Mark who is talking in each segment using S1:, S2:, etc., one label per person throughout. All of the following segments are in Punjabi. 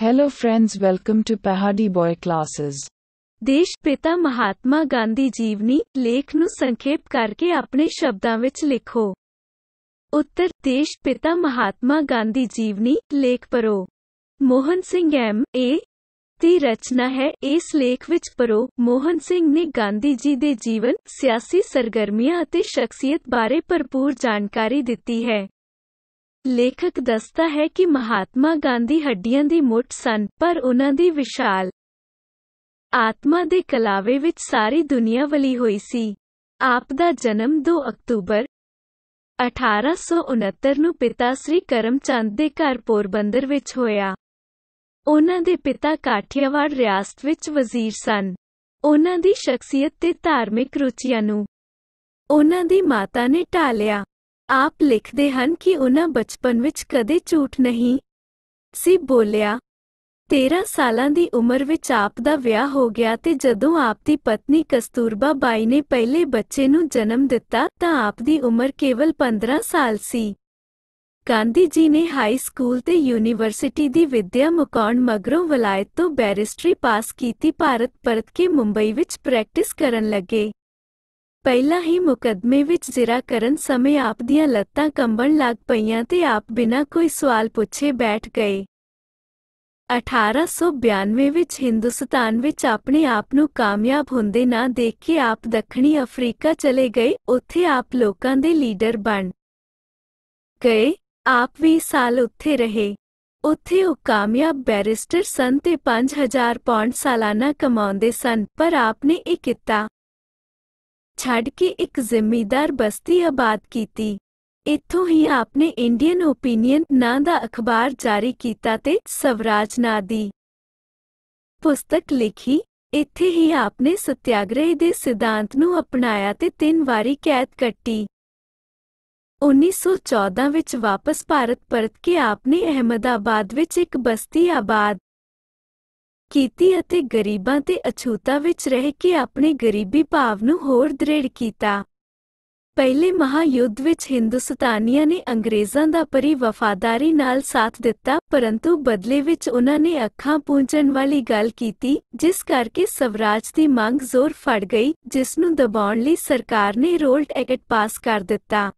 S1: Hello friends welcome to Pahadi boy classes देश पिता महात्मा गांधी जीवनी लेख नु संक्षेप करके अपने शब्दों विच लिखो उत्तर देश पिता महात्मा गांधी जीवनी लेख परो मोहन सिंह एम ए ती रचना है इस लेख विच परो मोहन सिंह ने गांधी जी दे जीवन सियासी सरगर्मियां शख्सियत बारे भरपूर जानकारी दिती है ਲੇਖਕ ਦੱਸਦਾ ਹੈ ਕਿ ਮਹਾਤਮਾ ਗਾਂਧੀ ਹੱਡੀਆਂ ਦੀ ਮੁੱਠ ਸਨ ਪਰ ਉਹਨਾਂ ਦੀ ਵਿਸ਼ਾਲ ਆਤਮਾ ਦੇ ਕਲਾਵੇ ਵਿੱਚ ਸਾਰੀ ਦੁਨੀਆ ਵਲੀ ਹੋਈ ਸੀ ਆਪ ਦਾ ਜਨਮ 2 ਅਕਤੂਬਰ 1869 ਨੂੰ ਪਿਤਾ ਸ੍ਰੀ ਕਰਮਚੰਦ ਦੇ ਘਰ ਪੋਰਬੰਦਰ ਵਿੱਚ ਹੋਇਆ ਉਹਨਾਂ ਦੇ ਪਿਤਾ ਕਾਠੀਆਵਾੜ ਰਿਆਸਤ ਵਿੱਚ ਵਜ਼ੀਰ ਸਨ ਉਹਨਾਂ ਦੀ ਸ਼ਖਸੀਅਤ ਤੇ ਧਾਰਮਿਕ ਰੁਚੀਆਂ ਨੂੰ ਉਹਨਾਂ ਦੀ ਮਾਤਾ ਨੇ ਢਾਲਿਆ ਆਪ ਲਿਖਦੇ ਹਨ ਕਿ ਉਹਨਾਂ ਬਚਪਨ ਵਿੱਚ ਕਦੇ ਝੂਠ ਨਹੀਂ ਸੀ ਬੋਲਿਆ 13 ਸਾਲਾਂ ਦੀ ਉਮਰ ਵਿੱਚ ਆਪ ਦਾ ਵਿਆਹ ਹੋ ਗਿਆ ਤੇ ਜਦੋਂ ਆਪ ਦੀ ਪਤਨੀ ਕਸਤੂਰਬਾ ਬਾਈ ਨੇ ਪਹਿਲੇ ਬੱਚੇ ਨੂੰ ਜਨਮ ਦਿੱਤਾ ਤਾਂ ਆਪ ਦੀ ਉਮਰ ਕੇਵਲ 15 ਸਾਲ ਸੀ ਗਾਂਧੀ ਜੀ ਨੇ ਹਾਈ ਸਕੂਲ ਤੇ ਯੂਨੀਵਰਸਿਟੀ ਦੀ ਵਿੱਦਿਆ ਮੁਕਾਉਣ ਮਗਰੋਂ ਵਲਾਇਤ ਤੋਂ ਬੈਰਿਸਟਰੀ ਪਾਸ ਕੀਤੀ ਭਾਰਤ ਪਰਤ ਕੇ ਮੁੰਬਈ ਵਿੱਚ ਪ੍ਰੈਕਟਿਸ ਕਰਨ ਲੱਗੇ ਪਹਿਲਾਂ ਹੀ ਮੁਕਦਮੇ ਵਿੱਚ ਜ਼ਿਰਾ ਕਰਨ ਸਮੇਂ ਆਪ ਦੀਆਂ ਲੱਤਾਂ ਕੰਬਣ ਲੱਗ ਪਈਆਂ ਤੇ ਆਪ ਬਿਨਾਂ ਕੋਈ ਸਵਾਲ ਪੁੱਛੇ ਬੈਠ ਗਏ 1892 ਵਿੱਚ ਹਿੰਦੁਸਤਾਨ ਵਿੱਚ ਆਪਣੇ ਆਪ ਨੂੰ ਕਾਮਯਾਬ ਹੁੰਦੇ ਨਾ ਦੇਖ ਕੇ ਆਪ ਦੱਖਣੀ ਅਫਰੀਕਾ ਚਲੇ ਗਏ ਉੱਥੇ ਆਪ ਲੋਕਾਂ ਦੇ ਲੀਡਰ ਬਣ ਗਏ ਆਪ 20 ਸਾਲ ਉੱਥੇ ਰਹੇ ਉੱਥੇ ਉਹ ਕਾਮਯਾਬ ਬੈਰਿਸਟਰ ਸਨ ਤੇ 5000 ਪਾਉਂਡ ਸਾਲਾਨਾ ਕਮਾਉਂਦੇ ਸਨ ਪਰ ਆਪਨੇ ਇਹ ਕੀਤਾ ਛੱਡ ਕੇ ਇੱਕ ਜ਼ਿੰਮੇਦਾਰ ਬਸਤੀ ਆਬਾਦ ਕੀਤੀ ਇੱਥੋਂ ਹੀ ਆਪਨੇ ਇੰਡੀਅਨ ਓਪੀਨੀਅਨ ਨਾਂ ਦਾ ਅਖਬਾਰ ਜਾਰੀ ਕੀਤਾ ਤੇ ਸਵਰਾਜ ਨਾਂ ਦੀ ਪੁਸਤਕ ਲਿਖੀ ਇੱਥੇ ਹੀ ਆਪਨੇ ਸਤਿਆਗ੍ਰਹਿ ਦੇ ਸਿਧਾਂਤ ਨੂੰ ਅਪਣਾਇਆ ਤੇ ਤਿੰਨ ਵਾਰੀ ਕੈਦ ਕੱਟੀ 1914 ਵਿੱਚ ਵਾਪਸ ਭਾਰਤ ਪਰਤ ਕੇ ਆਪਨੇ ਅਹਿਮਦਾਬਾਦ ਵਿੱਚ ਇੱਕ ਬਸਤੀ ਆਬਾਦ ਕੀਤੀ ਅਤੇ ਗਰੀਬਾਂ ਤੇ ਅਛੂਤਾ ਵਿੱਚ ਰਹਿ ਕੇ ਆਪਣੇ ਗਰੀਬੀ ਭਾਵ ਨੂੰ ਹੋਰ ਦ੍ਰਿੜ ਕੀਤਾ। ਪਹਿਲੇ ਮਹਾਯੁੱਧ ਵਿੱਚ ਹਿੰਦੁਸਤਾਨੀਆਂ ਨੇ ਅੰਗਰੇਜ਼ਾਂ ਦਾ ਪਰੀ ਵਫਾਦਾਰੀ ਨਾਲ ਸਾਥ ਦਿੱਤਾ ਪਰੰਤੂ ਬਦਲੇ ਵਿੱਚ ਉਹਨਾਂ ਨੇ ਅੱਖਾਂ ਪੂੰਝਣ ਵਾਲੀ ਗੱਲ ਕੀਤੀ ਜਿਸ ਕਰਕੇ ਸਵਰਾਜ ਦੀ ਮੰਗ ਜ਼ੋਰ ਫੜ ਗਈ ਜਿਸ ਨੂੰ ਦਬਾਉਣ ਲਈ ਸਰਕਾਰ ਨੇ ਰੋਲਟ ਐਕਟ ਪਾਸ ਕਰ ਦਿੱਤਾ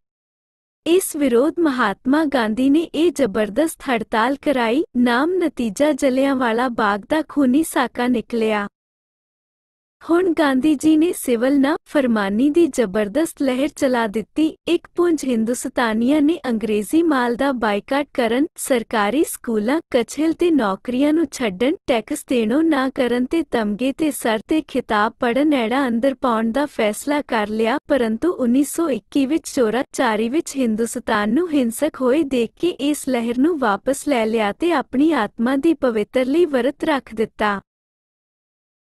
S1: ਇਸ ਵਿਰੋਧ ਮਹਾਤਮਾ ਗਾਂਧੀ ਨੇ ਇਹ ਜ਼ਬਰਦਸਤ ਹੜਤਾਲ ਕਰਾਈ ਨਾਮ ਨਤੀਜਾ ਜਲਿਆਂਵਾਲਾ ਬਾਗ ਦਾ ਖੂਨੀ ਸਾਕਾ ਨਿਕਲਿਆ ਹੁਣ ਗਾਂਧੀ ਜੀ ਨੇ ਸਿਵਲ ਨਾ ਫਰਮਾਨੀ ਦੀ ਜ਼ਬਰਦਸਤ ਲਹਿਰ ਚਲਾ ਦਿੱਤੀ ਇੱਕ ਪੁੰਜ ਹਿੰਦੁਸਤਾਨੀਆਂ ਨੇ ਅੰਗਰੇਜ਼ੀ ਮਾਲ ਦਾ ਬਾਈਕਾਟ ਕਰਨ ਸਰਕਾਰੀ ਸਕੂਲਾਂ ਕਛੇਲ ਤੇ ਨੌਕਰੀਆਂ ਨੂੰ ਛੱਡਣ ਟੈਕਸ ਦੇਣੋਂ ਨਾ ਕਰਨ ਤੇ ਤਮਗੇ ਤੇ ਸਰ ਤੇ ਖਿਤਾਬ ਪੜਨ ਐੜਾ ਅੰਦਰ ਪਾਉਣ ਦਾ ਫੈਸਲਾ ਕਰ ਲਿਆ ਪਰੰਤੂ 1921 ਵਿੱਚ ਚੋਰਾ ਚਾਰੀ ਵਿੱਚ ਹਿੰਦੁਸਤਾਨ ਨੂੰ ਹਿੰਸਕ ਹੋਏ ਦੇਖ ਕੇ ਇਸ ਲਹਿਰ ਨੂੰ ਵਾਪਸ ਲੈ ਲਿਆ ਤੇ ਆਪਣੀ ਆਤਮਾ ਦੀ ਪਵਿੱਤਰ ਲਈ ਵਰਤ ਰੱਖ ਦਿੱਤਾ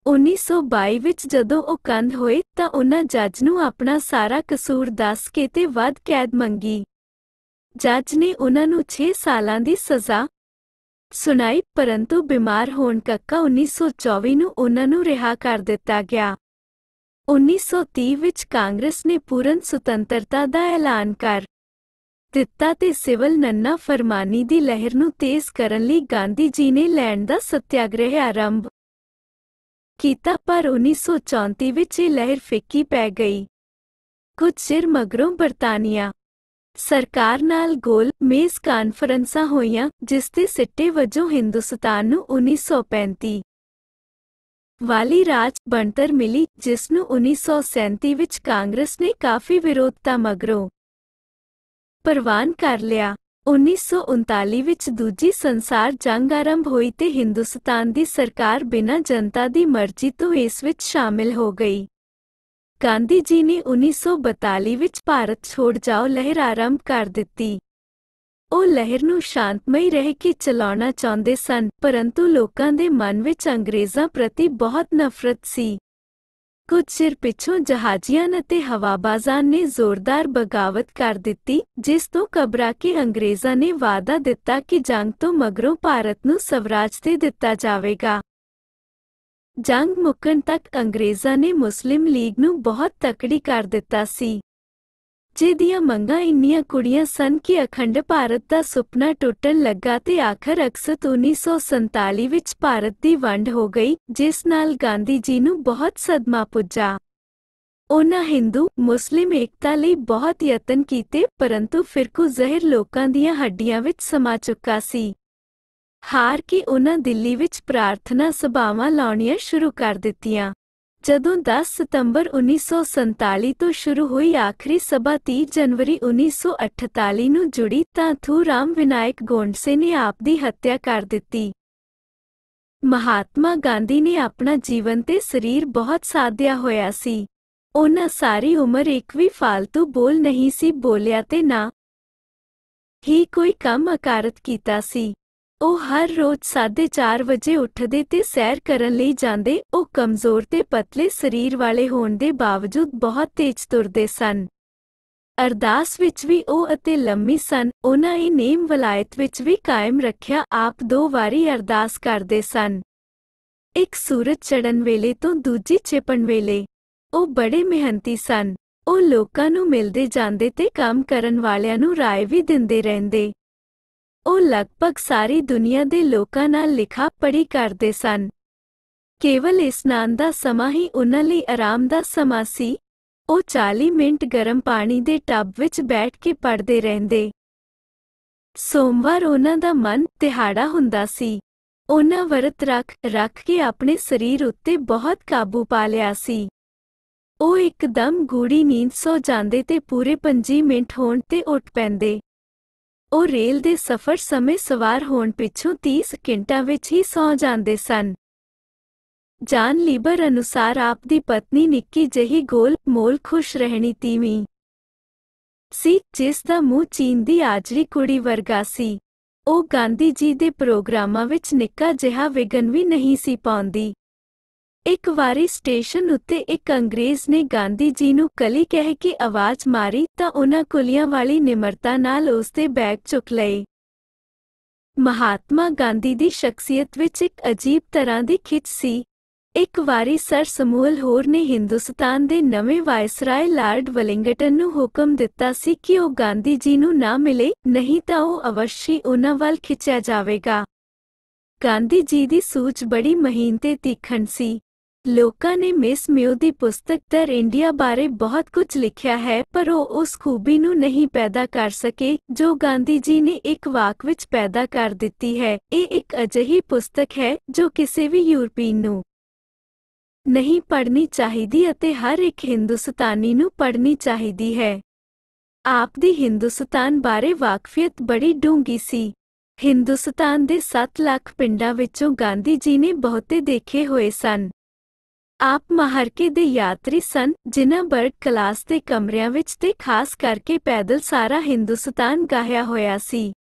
S1: 1922 ਵਿੱਚ ਜਦੋਂ ਉਹ ਕੰਧ ਹੋਏ ਤਾਂ ਉਹਨਾਂ ਜੱਜ ਨੂੰ ਆਪਣਾ ਸਾਰਾ ਕਸੂਰ ਦੱਸ ਕੇ ਤੇ ਵੱਧ ਕੈਦ ਮੰਗੀ ਜੱਜ ਨੇ ਉਹਨਾਂ ਨੂੰ 6 ਸਾਲਾਂ ਦੀ ਸਜ਼ਾ ਸੁਣਾਈ ਪਰੰਤੂ ਬਿਮਾਰ ਹੋਣ ਕੱਕਾ 1924 ਨੂੰ ਉਹਨਾਂ ਨੂੰ ਰਿਹਾ ਕਰ ਦਿੱਤਾ ਗਿਆ 1930 ਵਿੱਚ ਕਾਂਗਰਸ ਨੇ ਪੂਰਨ ਸੁਤੰਤਰਤਾ ਦਾ ਐਲਾਨ ਕਰ ਦਿੱਤਾ ਤੇ ਸਿਵਲ ਨੰਨਾ ਫਰਮਾਨੀ ਦੀ ਲਹਿਰ ਨੂੰ ਤੇਜ਼ ਕਰਨ ਲਈ ਗਾਂਧੀ ਜੀ ਨੇ ਲੈਣ ਦਾ ਸਤਿਆਗ੍ਰਹਿ ਆਰੰਭ ਕੀਤਾ ਪਰ 1934 ਵਿੱਚ ਇਹ ਲਹਿਰ ਫਿੱਕੀ ਪੈ ਗਈ ਕੁਝ ਚਿਰ ਮਗਰੋਂ ਬਰਤਾਨੀਆ ਸਰਕਾਰ ਨਾਲ ਗੋਲ ਮੇਜ਼ ਕਾਨਫਰੰਸਾਂ ਹੋਈਆਂ ਜਿਸ ਦੇ ਸਿੱਟੇ ਵਜੋਂ ਹਿੰਦੁਸਤਾਨ ਨੂੰ 1935 ਵਾਲੀ ਰਾਜ ਬਣਤਰ ਮਿਲੀ ਜਿਸ ਨੂੰ 1937 ਵਿੱਚ ਕਾਂਗਰਸ ਨੇ ਕਾਫੀ ਵਿਰੋਧਤਾ ਮਗਰੋਂ ਪ੍ਰਵਾਨ ਕਰ ਲਿਆ 1939 ਵਿੱਚ ਦੂਜੀ ਸੰਸਾਰ ਜੰਗ ਆਰੰਭ ਹੋਈ ਤੇ ਹਿੰਦੁਸਤਾਨ ਦੀ ਸਰਕਾਰ ਬਿਨਾਂ ਜਨਤਾ ਦੀ ਮਰਜ਼ੀ ਤੋਂ ਇਸ ਵਿੱਚ ਸ਼ਾਮਿਲ ਹੋ ਗਈ। ਗਾਂਧੀ ਜੀ ਨੇ 1942 ਵਿੱਚ ਭਾਰਤ ਛੋੜ ਜਾਓ ਲਹਿਰ ਆਰੰਭ ਕਰ ਦਿੱਤੀ। ਉਹ ਲਹਿਰ ਨੂੰ ਸ਼ਾਂਤਮਈ ਰਹਿ ਕੇ ਚਲਾਉਣਾ ਚਾਹੁੰਦੇ ਸਨ ਪਰੰਤੂ ਲੋਕਾਂ ਦੇ ਮਨ ਵਿੱਚ ਅੰਗਰੇਜ਼ਾਂ ਪ੍ਰਤੀ ਬਹੁਤ ਨਫ਼ਰਤ ਸੀ। ਕੁਝ ਸਿਰ ਪਿੱਛੋਂ ਜਹਾਜ਼ੀਆਂ ਅਤੇ ਹਵਾਬਾਜ਼ਾਂ ਨੇ ਜ਼ੋਰਦਾਰ ਬਗਾਵਤ ਕਰ ਦਿੱਤੀ ਜਿਸ ਤੋਂ ਕਬਰਾ ਕੇ ਅੰਗਰੇਜ਼ਾਂ ਨੇ ਵਾਅਦਾ ਦਿੱਤਾ ਕਿ ਜੰਗ ਤੋਂ ਮਗਰੋਂ ਭਾਰਤ ਨੂੰ ਸਵਰਾਜ ਤੇ ਦਿੱਤਾ ਜਾਵੇਗਾ ਜੰਗ ਮੁੱਕਣ ਤੱਕ ਅੰਗਰੇਜ਼ਾਂ ਨੇ ਮੁਸਲਿਮ ਲੀਗ ਨੂੰ ਬਹੁਤ ਤਕੜੀ ਕਰ ਦਿੱਤਾ ਸੀ ਜੇ ਦੀਆਂ ਮੰਗਾਂ ਇੰਨੀਆਂ ਕੁੜੀਆਂ ਸਨ ਕਿ ਅਖੰਡ ਭਾਰਤ ਦਾ ਸੁਪਨਾ ਟੁੱਟਣ ਲੱਗਾ ਤੇ ਆਖਰ ਅਕਸਤ 1947 ਵਿੱਚ ਭਾਰਤ ਦੀ ਵੰਡ ਹੋ ਗਈ ਜਿਸ ਨਾਲ ਗਾਂਧੀ ਜੀ ਨੂੰ ਬਹੁਤ ਸਦਮਾ ਪੁੱਜਾ ਉਹਨਾਂ ਹਿੰਦੂ ਮੁਸਲਿਮ ਏਕਤਾ ਲਈ ਬਹੁਤ ਯਤਨ ਕੀਤੇ ਪਰੰਤੂ ਫਿਰਕੂ ਜ਼ਹਿਰ ਲੋਕਾਂ ਦੀਆਂ ਹੱਡੀਆਂ ਵਿੱਚ ਸਮਾ ਚੁੱਕਾ ਸੀ ਹਾਰ ਕੇ ਉਹਨਾਂ ਦਿੱਲੀ ਵਿੱਚ ਪ੍ਰਾਰਥਨਾ ਸਭਾਵਾਂ ਲਾਉਣੀਆਂ ਸ਼ੁਰੂ ਕਰ ਦਿੱਤੀਆਂ ਜਦੋਂ 10 ਸਤੰਬਰ 1947 ਤੋਂ ਸ਼ੁਰੂ ਹੋਈ ਆਖਰੀ ਸਭਾ 30 ਜਨਵਰੀ 1948 ਨੂੰ ਜੁੜੀ ਤਾਂ ਥੂਰਾਮ ਵਿਨਾਇਕ ਗੋਂਡਸੇ ਨੇ ਆਪ ਦੀ ਹੱਤਿਆ ਕਰ ਦਿੱਤੀ ਮਹਾਤਮਾ ਗਾਂਧੀ ਨੇ ਆਪਣਾ ਜੀਵਨ ਤੇ ਸਰੀਰ ਬਹੁਤ ਸਾਧਿਆ ਹੋਇਆ ਸੀ ਉਹਨਾਂ ਸਾਰੀ ਉਮਰ ਇੱਕ ਵੀ ਫालतू ਬੋਲ ਨਹੀਂ ਸੀ ਬੋਲਿਆ ਤੇ ਨਾ ਹੀ ਕੋਈ ਕੰਮ ਅਕਾਰਤ ਕੀਤਾ ਸੀ ਉਹ ਹਰ ਰੋਜ਼ 4:30 ਵਜੇ ਉੱਠਦੇ ਤੇ ਸੈਰ ਕਰਨ ਲਈ ਜਾਂਦੇ ਉਹ ਕਮਜ਼ੋਰ ਤੇ ਪਤਲੇ ਸਰੀਰ ਵਾਲੇ ਹੋਣ ਦੇ ਬਾਵਜੂਦ ਬਹੁਤ ਤੇਜ਼ ਤੁਰਦੇ ਸਨ ਅਰਦਾਸ ਵਿੱਚ ਵੀ ਉਹ ਅਤੇ ਲੰਮੀ ਸਨ ਉਹਨਾਂ ਹੀ ਨੇਮ ਵਲਾਇਤ ਵਿੱਚ ਵੀ ਕਾਇਮ ਰੱਖਿਆ ਆਪ ਦੋ ਵਾਰੀ ਅਰਦਾਸ ਕਰਦੇ ਸਨ ਇੱਕ ਸੂਰਜ ਚੜਨ ਵੇਲੇ ਤੋਂ ਦੂਜੀ ਛਿਪਣ ਵੇਲੇ ਉਹ ਬੜੇ ਮਿਹਨਤੀ ਸਨ ਉਹ ਲੋਕਾਂ ਨੂੰ ਮਿਲਦੇ ਜਾਂਦੇ ਤੇ ਕੰਮ ਕਰਨ ਵਾਲਿਆਂ ਨੂੰ ਰਾਏ ਵੀ ਦਿੰਦੇ ਰਹਿੰਦੇ ਉਹ ਲਗਭਗ ਸਾਰੀ ਦੁਨੀਆ ਦੇ ਲੋਕਾਂ ਨਾਲ ਲਿਖਾ ਪੜੀ ਕਰਦੇ ਸਨ ਕੇਵਲ ਇਸਨਾਨ ਦਾ ਸਮਾਂ ਹੀ ਉਹਨਾਂ ਲਈ ਆਰਾਮ ਦਾ ਸਮਾਂ ਸੀ ਉਹ 40 ਮਿੰਟ ਗਰਮ ਪਾਣੀ ਦੇ ਟੱਬ ਵਿੱਚ ਬੈਠ ਕੇ ਪੜਦੇ ਰਹਿੰਦੇ ਸੋਮਵਾਰ ਉਹਨਾਂ ਦਾ ਮਨ ਤਿਹਾੜਾ ਹੁੰਦਾ ਸੀ ਉਹਨਾਂ ਵਰਤ ਰੱਖ ਰੱਖ ਕੇ ਆਪਣੇ ਸਰੀਰ ਉੱਤੇ ਬਹੁਤ ਕਾਬੂ ਪਾ ਲਿਆ ਸੀ ਉਹ ਇੱਕਦਮ ਗੂੜੀ ਨੀਂਦ ਸੌ ਜਾਂਦੇ ਤੇ ਪੂਰੇ 5 ਮਿੰਟ ਹੋਣ ਤੇ ਉੱਠ ਪੈਂਦੇ ਉਹ ਰੇਲ ਦੇ ਸਫ਼ਰ ਸਮੇਂ ਸਵਾਰ ਹੋਣ ਪਿੱਛੋਂ 30 ਸਕਿੰਟਾਂ ਵਿੱਚ ਹੀ ਸੌ ਜਾਂਦੇ ਸਨ। ਜਾਨ ਲੀਬਰ ਅਨੁਸਾਰ ਆਪ ਦੀ ਪਤਨੀ ਨਿੱਕੀ ਜਹੀ ਗੋਲ ਮੋਲ ਖੁਸ਼ ਰਹਿਣੀ ਤੀਵੀਂ ਸੀ ਜਿਸ ਦਾ ਮੂੰਹ ਚੀਨ ਦੀ ਆਜਰੀ ਕੁੜੀ ਵਰਗਾ ਸੀ ਉਹ ਗਾਂਧੀ ਜੀ ਦੇ ਪ੍ਰੋਗਰਾਮਾਂ ਵਿੱਚ ਨਿੱਕਾ ਜਿਹਾ ਵਿਗਨ ਵੀ ਨਹੀਂ ਸੀ ਪਾਉਂਦੀ ਇੱਕ ਵਾਰੀ ਸਟੇਸ਼ਨ ਉੱਤੇ ਇੱਕ ਅੰਗਰੇਜ਼ ਨੇ ਗਾਂਧੀ ਜੀ ਨੂੰ ਕਲੀ ਕਹਿ ਕੇ ਆਵਾਜ਼ ਮਾਰੀ ਤਾਂ ਉਹਨਾਂ ਕੁਲੀਆਂ ਵਾਲੀ ਨਿਮਰਤਾ ਨਾਲ ਉਸ ਦੇ ਬੈਗ ਚੁੱਕ ਲਏ। ਮਹਾਤਮਾ ਗਾਂਧੀ ਦੀ ਸ਼ਖਸੀਅਤ ਵਿੱਚ ਇੱਕ ਅਜੀਬ ਤਰ੍ਹਾਂ ਦੀ ਖਿੱਚ ਸੀ। ਇੱਕ ਵਾਰੀ ਸਰ ਸਮੂਹਲ ਹੋਰ ਨੇ ਹਿੰਦੁਸਤਾਨ ਦੇ ਨਵੇਂ ਵਾਇਸਰਾਏ ਲਾਰਡ ਵਲਿੰਗਟਨ ਨੂੰ ਹੁਕਮ ਦਿੱਤਾ ਸੀ ਕਿ ਉਹ ਗਾਂਧੀ ਜੀ ਨੂੰ ਨਾ ਮਿਲੇ ਨਹੀਂ ਤਾਂ ਉਹ ਅਵਸ਼ੀ ਉਹਨਾਂ ਵੱਲ ਖਿੱਚਿਆ ਜਾਵੇਗਾ। ਗਾਂਧੀ ਜੀ ਦੀ ਸੂਝ ਬੜੀ ਮਹੀਨ ਤੇ ਤੀਖਣ ਸੀ। ਲੋਕਾਂ ਨੇ ਮਿਸ ਮਿਊ ਦੀ ਪੁਸਤਕ ਦਰ ਇੰਡੀਆ ਬਾਰੇ ਬਹੁਤ ਕੁਝ ਲਿਖਿਆ ਹੈ ਪਰ ਉਹ ਉਸ ਖੂਬੀ ਨੂੰ ਨਹੀਂ ਪੈਦਾ ਕਰ ਸਕੇ ਜੋ ਗਾਂਧੀ ਜੀ ਨੇ ਇੱਕ ਵਾਕ ਵਿੱਚ ਪੈਦਾ ਕਰ ਦਿੱਤੀ ਹੈ ਇਹ ਇੱਕ ਅਜਿਹੀ ਪੁਸਤਕ ਹੈ ਜੋ ਕਿਸੇ ਵੀ ਯੂਰਪੀਨ ਨੂੰ ਨਹੀਂ ਪੜ੍ਹਨੀ ਚਾਹੀਦੀ ਅਤੇ ਹਰ ਇੱਕ ਹਿੰਦੁਸਤਾਨੀ ਨੂੰ ਪੜ੍ਹਨੀ ਚਾਹੀਦੀ ਹੈ ਆਪ ਦੀ ਹਿੰਦੁਸਤਾਨ ਬਾਰੇ ਵਾਕਫੀਅਤ ਬੜੀ ਡੂੰਗੀ ਸੀ ਹਿੰਦੁਸਤਾਨ ਦੇ 7 ਲੱਖ ਪਿੰਡਾਂ ਵਿੱਚੋਂ ਗਾਂਧੀ ਜੀ ਨੇ ਬਹੁਤੇ ਦੇਖੇ ਹੋਏ ਸਨ ਆਪ ਮਹਾਰਕੇ ਦੇ ਯਾਤਰੀ ਸਨ ਜਿਨ੍ਹਾਂ ਬਰਡ ਕਲਾਸ ਦੇ ਕਮਰਿਆਂ ਵਿੱਚ ਤੇ ਖਾਸ ਕਰਕੇ ਪੈਦਲ ਸਾਰਾ ਹਿੰਦੁਸਤਾਨ ਗਾਹਿਆ ਹੋਇਆ ਸੀ